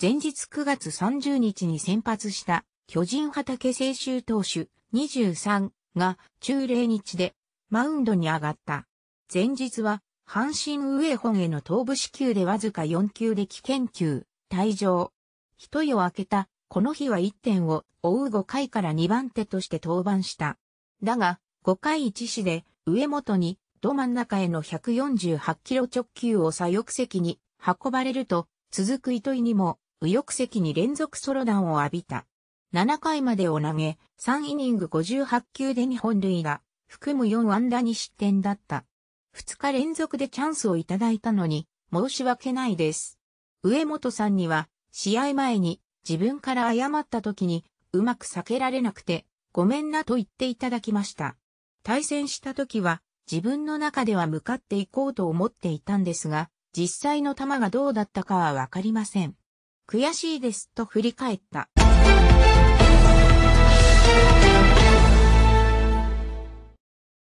前日9月30日に先発した巨人畑清州投手23が中0日でマウンドに上がった。前日は阪神上本への頭部支給でわずか4球で危険球、退場。一夜明けた、この日は1点を追う5回から2番手として登板した。だが、5回1死で上本にど真ん中への148キロ直球を左翼席に運ばれると、続く糸井にも右翼席に連続ソロ弾を浴びた。7回までを投げ、3イニング58球で2本塁打、含む4安打に失点だった。2日連続でチャンスをいただいたのに、申し訳ないです。上本さんには、試合前に自分から謝った時に、うまく避けられなくて、ごめんなと言っていただきました。対戦した時は、自分の中では向かっていこうと思っていたんですが、実際の球がどうだったかはわかりません。悔しいですと振り返った。